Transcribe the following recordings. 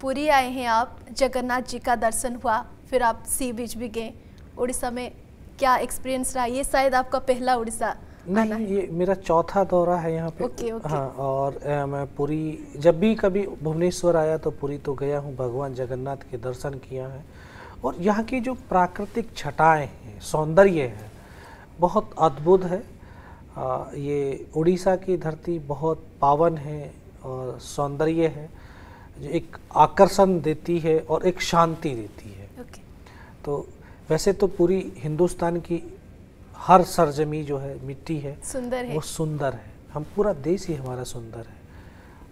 पुरी आए हैं आप जगन्नाथ जी का दर्शन हुआ फिर आप सी बीच भी गए उड़ीसा में क्या एक्सपीरियंस रहा ये शायद आपका पहला उड़ीसा नहीं ये मेरा चौथा दौरा है यहाँ पे ओके, ओके। हाँ और ए, मैं पूरी जब भी कभी भुवनेश्वर आया तो पूरी तो गया हूँ भगवान जगन्नाथ के दर्शन किया है और यहाँ की जो प्राकृतिक छटाएँ हैं सौंदर्य है बहुत अद्भुत है आ, ये उड़ीसा की धरती बहुत पावन है और सौंदर्य है एक आकर्षण देती है और एक शांति देती है okay. तो वैसे तो पूरी हिंदुस्तान की हर सरजमी जो है मिट्टी है सुंदर है वो सुंदर है हम पूरा देश ही हमारा सुंदर है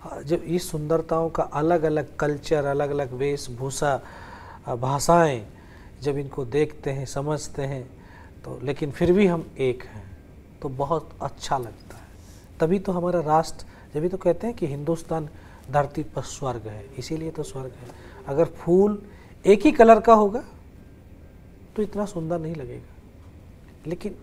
हाँ, जब इस सुंदरताओं का अलग अलग कल्चर अलग अलग वेशभूषा भाषाएं जब इनको देखते हैं समझते हैं तो लेकिन फिर भी हम एक हैं तो बहुत अच्छा लगता है तभी तो हमारा राष्ट्र जब तो कहते हैं कि हिंदुस्तान धरती पर स्वर्ग है इसीलिए तो स्वर्ग है अगर फूल एक ही कलर का होगा तो इतना सुंदर नहीं लगेगा लेकिन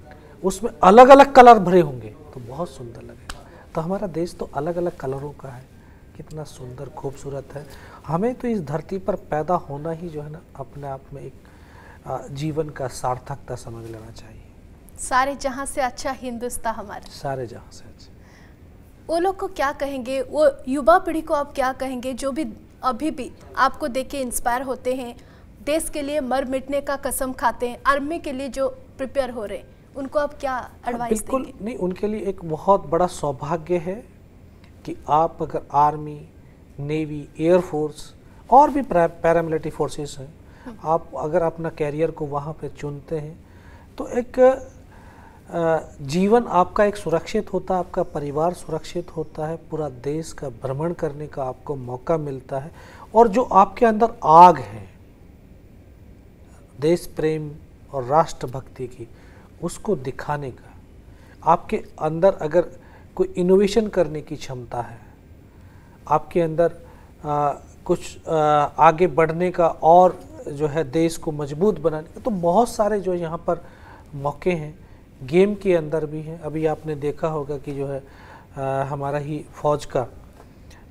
उसमें अलग अलग कलर भरे होंगे तो बहुत सुंदर लगेगा तो हमारा देश तो अलग अलग कलरों का है कितना सुंदर खूबसूरत है हमें तो इस धरती पर पैदा होना ही जो है ना अपने आप में एक जीवन का सार्थकता समझ लेना चाहिए सारे जहाँ से अच्छा हिंदुस्तान हमारा सारे जहाँ से अच्छा वो लोग को क्या कहेंगे वो युवा पीढ़ी को आप क्या कहेंगे जो भी अभी भी आपको देख के इंस्पायर होते हैं देश के लिए मर मिटने का कसम खाते हैं आर्मी के लिए जो प्रिपेयर हो रहे हैं उनको आप क्या एडवाइस हाँ, बिल्कुल देंगे? नहीं उनके लिए एक बहुत बड़ा सौभाग्य है कि आप अगर आर्मी नेवी एयरफोर्स और भी पैरामिलिट्री फोर्सेस हैं हम्म। आप अगर अपना कैरियर को वहाँ पर चुनते हैं तो एक जीवन आपका एक सुरक्षित होता है आपका परिवार सुरक्षित होता है पूरा देश का भ्रमण करने का आपको मौका मिलता है और जो आपके अंदर आग है देश प्रेम और राष्ट्र भक्ति की उसको दिखाने का आपके अंदर अगर कोई इनोवेशन करने की क्षमता है आपके अंदर आ, कुछ आ, आगे बढ़ने का और जो है देश को मजबूत बनाने का तो बहुत सारे जो यहाँ पर मौके हैं गेम के अंदर भी है अभी आपने देखा होगा कि जो है आ, हमारा ही फौज का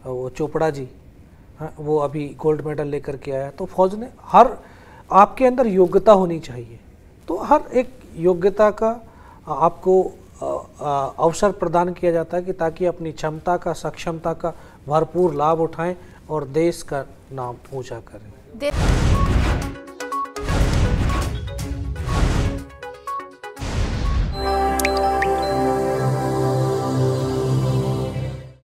वो चोपड़ा जी हा? वो अभी गोल्ड मेडल लेकर के आया तो फौज ने हर आपके अंदर योग्यता होनी चाहिए तो हर एक योग्यता का आपको अवसर प्रदान किया जाता है कि ताकि अपनी क्षमता का सक्षमता का भरपूर लाभ उठाएं और देश का नाम ऊंचा करें